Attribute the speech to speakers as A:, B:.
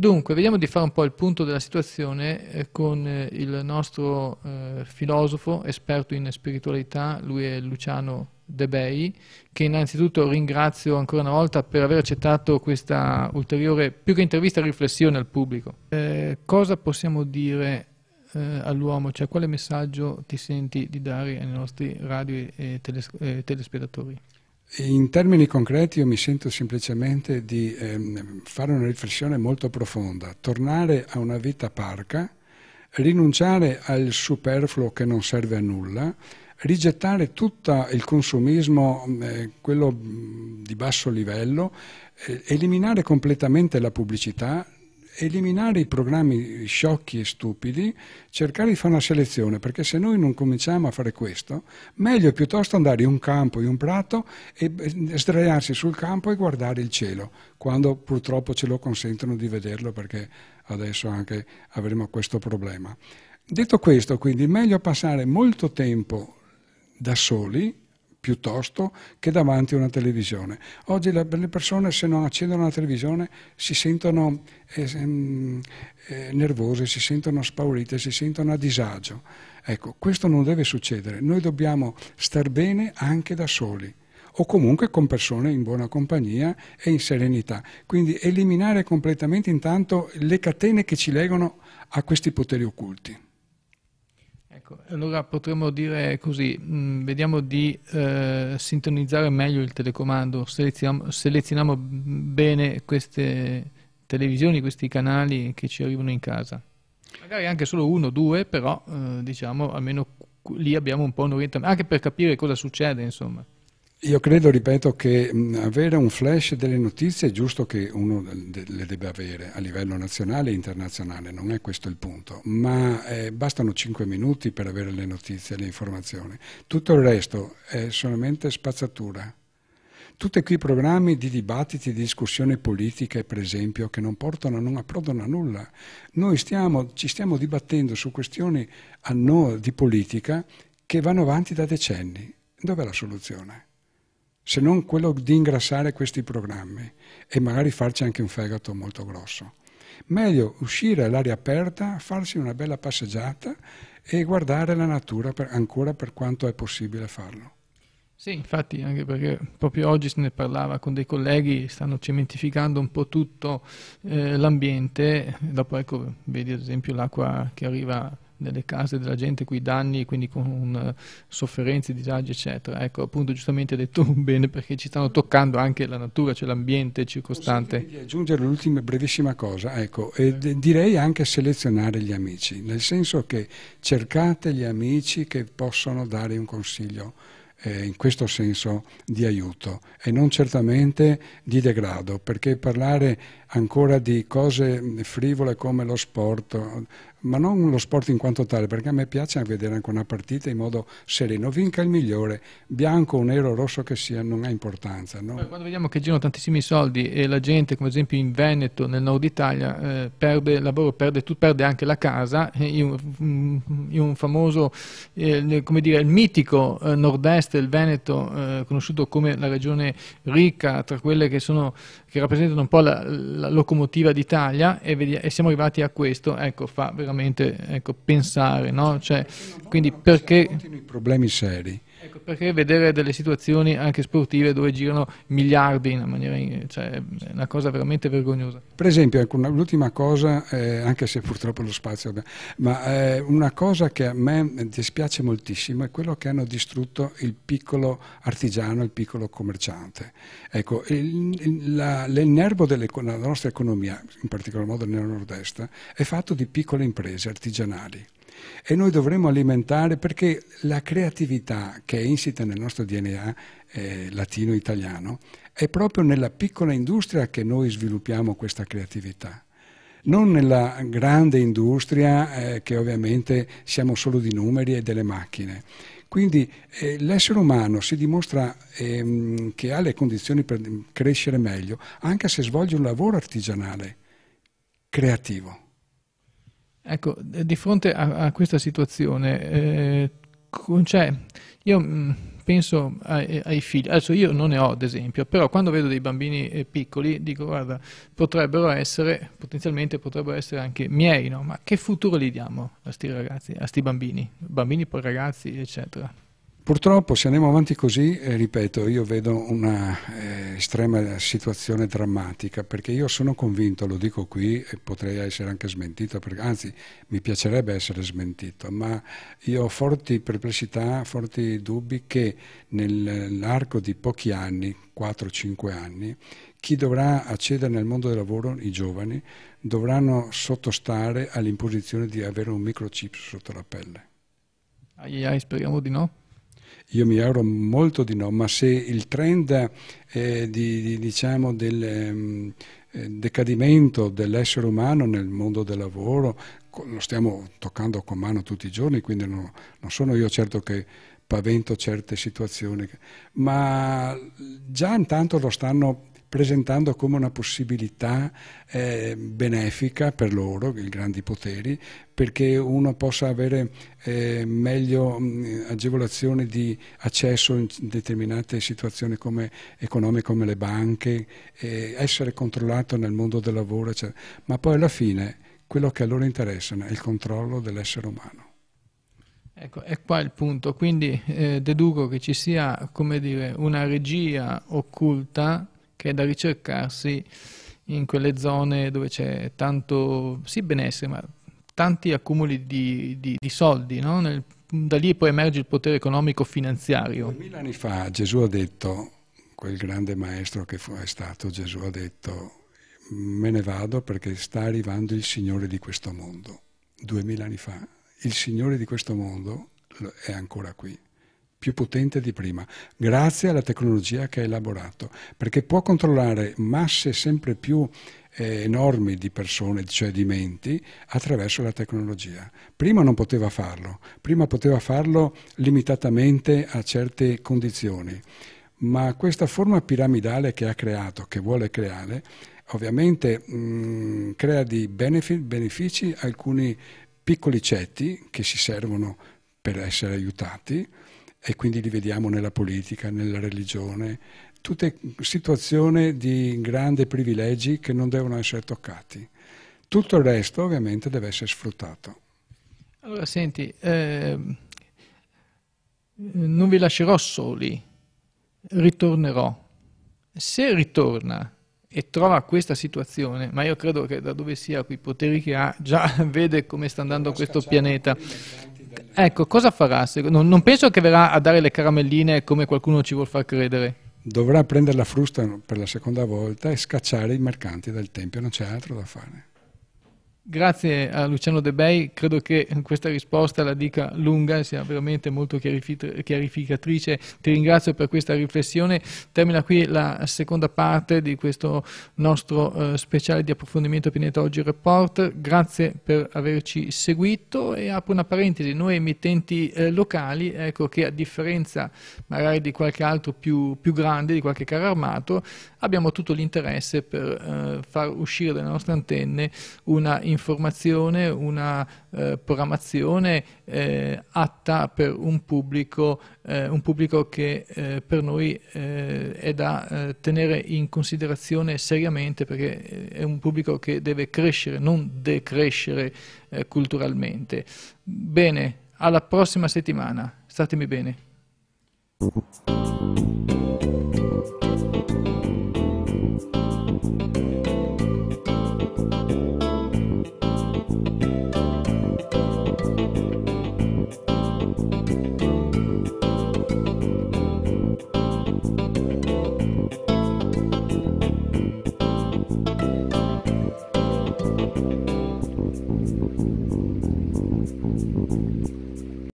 A: Dunque, vediamo di fare un po' il punto della situazione eh, con eh, il nostro eh, filosofo, esperto in spiritualità, lui è Luciano De Bei, che innanzitutto ringrazio ancora una volta per aver accettato questa ulteriore, più che intervista, riflessione al pubblico. Eh, cosa possiamo dire eh, all'uomo, cioè quale messaggio ti senti di dare ai nostri radio e teles
B: telespettatori? In termini concreti io mi sento semplicemente di ehm, fare una riflessione molto profonda, tornare a una vita parca, rinunciare al superfluo che non serve a nulla, rigettare tutto il consumismo, mm, eh, quello mm, di basso livello, eh, eliminare completamente la pubblicità, eliminare i programmi sciocchi e stupidi, cercare di fare una selezione, perché se noi non cominciamo a fare questo, meglio piuttosto andare in un campo, in un prato e sdraiarsi sul campo e guardare il cielo, quando purtroppo ce lo consentono di vederlo, perché adesso anche avremo questo problema. Detto questo, quindi, meglio passare molto tempo da soli piuttosto che davanti a una televisione. Oggi le persone se non accendono la televisione si sentono eh, mm, eh, nervose, si sentono spaurite, si sentono a disagio. Ecco, questo non deve succedere. Noi dobbiamo star bene anche da soli o comunque con persone in buona compagnia e in serenità. Quindi eliminare completamente intanto le catene che ci legano a questi poteri occulti.
A: Ecco, allora potremmo dire così, mh, mm, vediamo di eh, sintonizzare meglio il telecomando, selezioniamo, selezioniamo bene queste televisioni, questi canali che ci arrivano in casa. Magari anche solo uno, due, però eh, diciamo almeno lì abbiamo un po' un orientamento, anche per capire cosa succede, insomma.
B: Io credo, ripeto, che mm, avere un flash delle notizie è giusto che uno le debba avere a livello nazionale e internazionale, non è questo il punto, ma eh, bastano 5 minuti per avere le notizie, le informazioni. Tutto il resto è solamente spazzatura. Tutti quei programmi di dibattiti, di discussioni politiche, per esempio, che non portano, non approdano a nulla. Noi stiamo, ci stiamo dibattendo su questioni a no di politica che vanno avanti da decenni. Dov'è la soluzione? se non quello di ingrassare questi programmi e magari farci anche un fegato molto grosso. Meglio uscire all'aria aperta, farsi una bella passeggiata e guardare la natura per, ancora per quanto è possibile farlo. Sì, infatti,
A: anche perché proprio oggi se ne parlava con dei colleghi, stanno cementificando un po' tutto eh, l'ambiente, dopo ecco, vedi ad esempio l'acqua che arriva nelle case della gente con i danni, quindi con eh, sofferenze, disagi, eccetera. Ecco, appunto, giustamente hai detto bene perché ci stanno toccando anche la natura, cioè l'ambiente circostante. Posso
B: aggiungere l'ultima brevissima cosa, ecco, eh. direi anche selezionare gli amici, nel senso che cercate gli amici che possono dare un consiglio. Eh, in questo senso di aiuto e non certamente di degrado, perché parlare ancora di cose frivole come lo sport ma non lo sport in quanto tale, perché a me piace vedere anche una partita in modo sereno, vinca il migliore, bianco, nero, rosso che sia, non ha importanza. No?
A: Quando vediamo che girano tantissimi soldi e la gente, come ad esempio in Veneto, nel nord Italia, eh, perde lavoro, perde, tu perde anche la casa, in un, in un famoso, eh, come dire, il mitico eh, nord-est del Veneto, eh, conosciuto come la regione ricca, tra quelle che, sono, che rappresentano un po' la, la locomotiva d'Italia, e, e, siamo arrivati a questo, ecco, fa veramente veramente ecco, pensare, no? cioè, quindi perché... I
B: problemi seri
A: Ecco, perché vedere delle situazioni anche sportive dove girano miliardi in maniera, cioè, è una cosa veramente vergognosa.
B: Per esempio, ecco, l'ultima cosa, eh, anche se purtroppo lo spazio, ma eh, una cosa che a me dispiace moltissimo è quello che hanno distrutto il piccolo artigiano, il piccolo commerciante. Ecco, nervo della nostra economia, in particolar modo nel nord-est, è fatto di piccole imprese artigianali e noi dovremmo alimentare perché la creatività che è insita nel nostro DNA eh, latino-italiano è proprio nella piccola industria che noi sviluppiamo questa creatività non nella grande industria eh, che ovviamente siamo solo di numeri e delle macchine. Quindi eh, l'essere umano si dimostra ehm, che ha le condizioni per crescere meglio anche se svolge un lavoro artigianale, creativo.
A: Ecco, di fronte a, a questa situazione, eh, cioè, io mm, penso ai, ai, figli, adesso io non ne ho ad esempio, però quando vedo dei bambini eh, piccoli dico guarda, potrebbero essere, potenzialmente potrebbero essere anche miei, no? ma che futuro gli diamo a questi ragazzi, a questi bambini, bambini poi ragazzi eccetera.
B: Purtroppo se andiamo avanti così, eh, ripeto, io vedo una eh, estrema situazione drammatica perché io sono convinto, lo dico qui e potrei essere anche smentito, perché, anzi mi piacerebbe essere smentito, ma io ho forti perplessità, forti dubbi che nell'arco di pochi anni, 4-5 anni, chi dovrà accedere nel mondo del lavoro, i giovani, dovranno sottostare all'imposizione di avere un microchip sotto la pelle. Ai, ai, speriamo di no io mi auguro molto di no, ma se il trend eh, di, diciamo, del ehm, eh, decadimento dell'essere umano nel mondo del lavoro lo stiamo toccando con mano tutti i giorni, quindi non, non sono io certo che pavento certe situazioni, ma già intanto lo stanno presentando come una possibilità eh, benefica per loro, i grandi poteri, perché uno possa avere eh, meglio mh, agevolazioni di accesso in determinate situazioni come, economiche come le banche, eh, essere controllato nel mondo del lavoro, eccetera. ma poi alla fine quello che a loro interessa è il controllo dell'essere umano.
A: Ecco, è qua il punto, quindi eh, deduco che ci sia, come dire, una regia occulta che è da ricercarsi in quelle zone dove c'è tanto, sì benessere, ma tanti accumuli di, di, di soldi, no? Nel, da lì poi emerge il potere economico finanziario. Duemila
B: anni fa Gesù ha detto, quel grande maestro che è stato Gesù ha detto, me ne vado perché sta arrivando il Signore di questo mondo. Duemila anni fa. Il Signore di questo mondo è ancora qui più potente di prima, grazie alla tecnologia che ha elaborato, perché può controllare masse sempre più eh, enormi di persone, cioè di menti, attraverso la tecnologia. Prima non poteva farlo, prima poteva farlo limitatamente a certe condizioni, ma questa forma piramidale che ha creato, che vuole creare, ovviamente mh, mm, crea di benefit, benefici alcuni piccoli ceti che si servono per essere aiutati, e quindi li vediamo nella politica, nella religione, tutte situazioni di grandi privilegi che non devono essere toccati. Tutto il resto ovviamente deve essere sfruttato.
A: Allora senti, eh, non vi lascerò soli, ritornerò. Se ritorna e trova questa situazione, ma io credo che da dove sia, quei poteri che ha, già vede come sta andando questo pianeta ecco, cosa farà? Non, non penso che verrà a dare le caramelline come qualcuno ci vuol far
B: credere dovrà prendere la frusta per la seconda volta e scacciare i mercanti dal tempio, non c'è altro da fare.
A: Grazie a Luciano De Bei, credo che questa risposta la dica lunga, sia veramente molto chiarificatrice. Ti ringrazio per questa riflessione. Termina qui la seconda parte di questo nostro eh, speciale di approfondimento Pianeta Oggi Report. Grazie per averci seguito e apro una parentesi. Noi emittenti eh, locali, ecco che a differenza magari di qualche altro più, più grande, di qualche carro armato, abbiamo tutto l'interesse per eh, far uscire dalle nostre antenne una informazione un'informazione, una eh, programmazione eh, atta per un pubblico, eh, un pubblico che eh, per noi eh, è da tenere in considerazione seriamente perché è un pubblico che deve crescere, non decrescere culturalmente. Bene, alla prossima settimana, statemi bene.